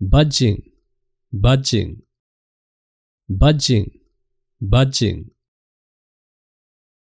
budging, budging, budging, budging.